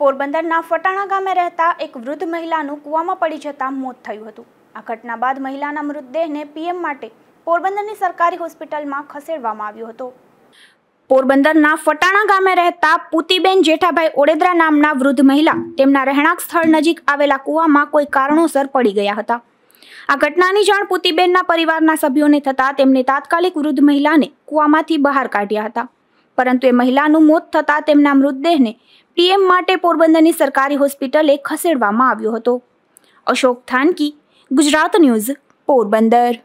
પોરબંદરના ફટાણા ગામે રહેતા એક વૃદ્ધ મહિલાનું કૂવામાં પડી જતાં મોત થયું હતું આ ઘટના બાદ મહિલાના મૃતદેહને પીએમ માટે પોરબંદરની સરકારી હોસ્પિટલમાં ખસેડવામાં આવ્યો હતો પોરબંદરના ફટાણા ગામે રહેતા પુતિબેન જેઠાભાઈ ઓડેદરા નામના વૃદ્ધ મહિલા તેમના રહેણાંક સ્થળ નજીક આવેલા કૂવામાં કોઈ કારણોસર પડી ગયા હતા આ ઘટનાની જાણ પુતીબેનના પરિવારના સભ્યોને થતાં તેમણે તાત્કાલિક વૃદ્ધ મહિલાને કૂવામાંથી બહાર કાઢ્યા હતા પરંતુ એ મહિલાનું મોત થતાં તેમના મૃતદેહને પીએમ માટે પોરબંદરની સરકારી હોસ્પિટલે ખસેડવામાં આવ્યો હતો અશોક થાનકી ગુજરાત ન્યૂઝ પોરબંદર